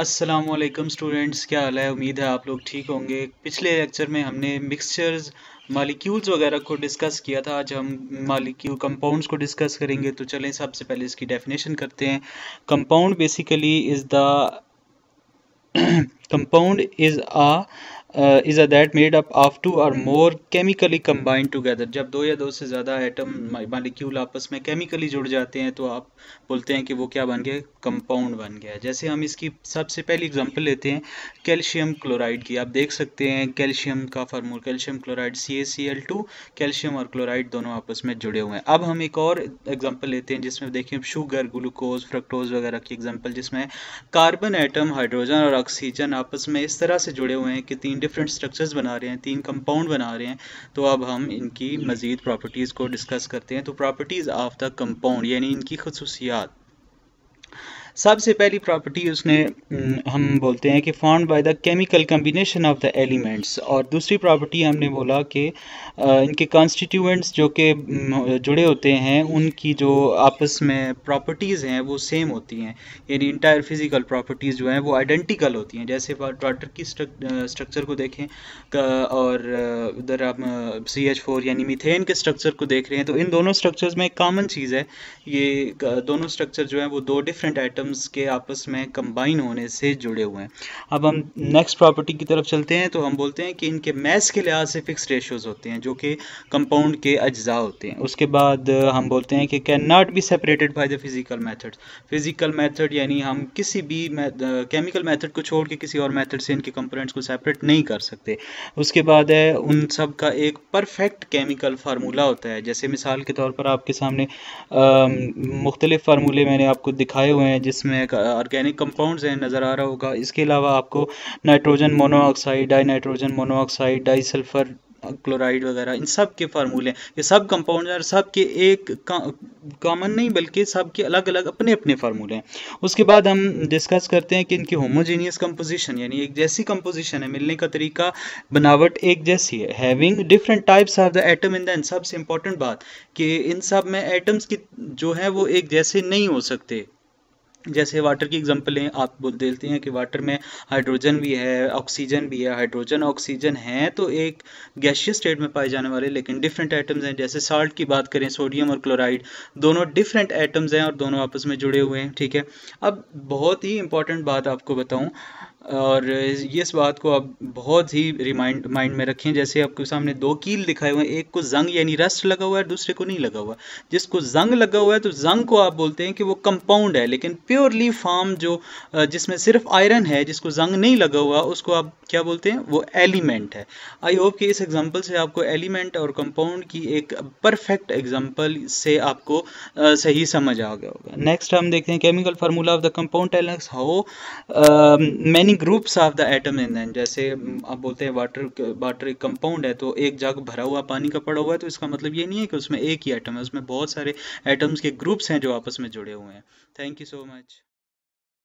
Aslam students क्या हाल है उम्मीद है आप लोग ठीक होंगे पिछले लेक्चर में हमने मिक्सचर्स मालिक्यूल्स वगैरह को डिस्कस किया था आज हम मालिक्यूल कंपाउंड्स को डिस्कस करेंगे तो चलें सबसे पहले इसकी डेफिनेशन करते हैं compound basically is the compound is a is a that made up of two और मोर केमिकली कम्बाइंड टुगेदर जब दो या दो से ज़्यादा एटम मालिक्यूल आपस में केमिकली जुड़ जाते हैं तो आप बोलते हैं कि वो क्या बन गया कंपाउंड बन गया जैसे हम इसकी सबसे पहली एग्जांपल लेते हैं कैल्शियम क्लोराइड की आप देख सकते हैं कैल्शियम का formula calcium chloride see calcium और क्लोराइड दोनों आपस में जुड़े हुए हैं अब हम एक और एग्जाम्पल लेते हैं जिसमें देखें शुगर ग्लूकोज फ्रक्टोज वगैरह की एग्जाम्पल जिसमें कार्बन एटम हाइड्रोजन और ऑक्सीजन आपस में इस तरह से जुड़े हुए हैं कि तीन डिफरेंट स्ट्रक्चर्स बना रहे हैं तीन कंपाउंड बना रहे हैं तो अब हम इनकी मज़ीद प्रॉपर्टीज़ को डिस्कस करते हैं तो प्रॉपर्टीज़ ऑफ द कंपाउंड यानी इनकी खसूसियात सबसे पहली प्रॉपर्टी उसने हम बोलते हैं कि found by the chemical combination of the elements और दूसरी प्रॉपर्टी हमने बोला कि इनके कॉन्स्टिट्यूएंट्स जो कि जुड़े होते हैं उनकी जो आपस में प्रॉपर्टीज़ हैं वो सेम होती हैं यानी इंटायर फिज़िकल प्रॉपर्टीज़ जो हैं वो आइडेंटिकल होती हैं जैसे वाटर की स्ट्रक्चर को देखें और इधर आप सी एच फोर यानी मिथेन के स्ट्रक्चर को देख रहे हैं तो इन दोनों स्ट्रक्चर्स में एक कॉमन चीज़ है ये दोनों स्ट्रक्चर जो हैं वो दो डिफरेंट आइटम आइटम्स के आपस में कंबाइन होने से जुड़े हुए हैं अब हम नेक्स्ट हम्म। प्रॉपर्टी की तरफ चलते हैं तो हम बोलते हैं कि इनके मैथ्स के लिहाज से फिक्स रेशोज़ होते हैं जो कि कंपाउंड के अज्जा होते हैं उसके बाद हम बोलते हैं कि can not be separated by the physical method physical method यानी हम किसी भी केमिकल मैथड को छोड़ के किसी और मैथड से इनके कंपोनेंट्स को सेपरेट नहीं कर सकते उसके बाद है उन सब का एक परफेक्ट केमिकल फार्मूला होता है जैसे मिसाल के तौर पर आपके सामने मुख्तलिफ़ फार्मूले मैंने आपको दिखाए हुए हैं जिस इसमें ऑर्गेनिक कंपाउंड्स हैं नज़र आ रहा होगा इसके अलावा आपको nitrogen monoxide di nitrogen monoxide di sulphur chloride वगैरह इन सब के फार्मूले ये सब कंपाउंड और सब के एक कॉमन नहीं बल्कि सब के अलग अलग अपने अपने फार्मूले हैं उसके बाद हम डिस्कस करते हैं कि इनकी होमोजेनियस कंपोजिशन यानी एक जैसी कंपोजिशन है मिलने का तरीका बनावट एक जैसी है having different types of the atom in the and सबसे इंपॉर्टेंट बात कि इन सब में एटम्स की जो है वो एक जैसे नहीं हो सकते जैसे वाटर की लें आप बोल देते हैं कि वाटर में हाइड्रोजन भी है ऑक्सीजन भी है हाइड्रोजन ऑक्सीजन है तो एक गैशियस स्टेट में पाए जाने वाले लेकिन डिफरेंट एटम्स हैं जैसे साल्ट की बात करें सोडियम और क्लोराइड दोनों डिफरेंट एटम्स हैं और दोनों आपस में जुड़े हुए हैं ठीक है अब बहुत ही इंपॉर्टेंट बात आपको बताऊँ और ये इस बात को आप बहुत ही रिमाइंड माइंड में रखें जैसे आपके सामने दो कील दिखाए हुए हैं एक को जंग यानी रस्ट लगा हुआ है दूसरे को नहीं लगा हुआ जिसको जंग लगा हुआ है तो जंग को आप बोलते हैं कि वो कंपाउंड है लेकिन प्योरली फार्म जो जिसमें सिर्फ आयरन है जिसको जंग नहीं लगा हुआ उसको आप क्या बोलते हैं वो एलिमेंट है आई होप कि इस एग्जाम्पल से आपको एलिमेंट और कंपाउंड की एक परफेक्ट एग्जाम्पल से आपको सही समझ आ गया होगा नेक्स्ट हम देखते हैं chemical formula of the compound tells how many different groups of the atom in than जैसे आप बोलते हैं वाटर वाटर एक कंपाउंड है तो एक जग भरा हुआ पानी का पड़ा हुआ है तो इसका मतलब ये नहीं है कि उसमें एक ही एटम है उसमें बहुत सारे एटम्स के ग्रुप्स हैं जो आपस में जुड़े हुए हैं थैंक यू सो मच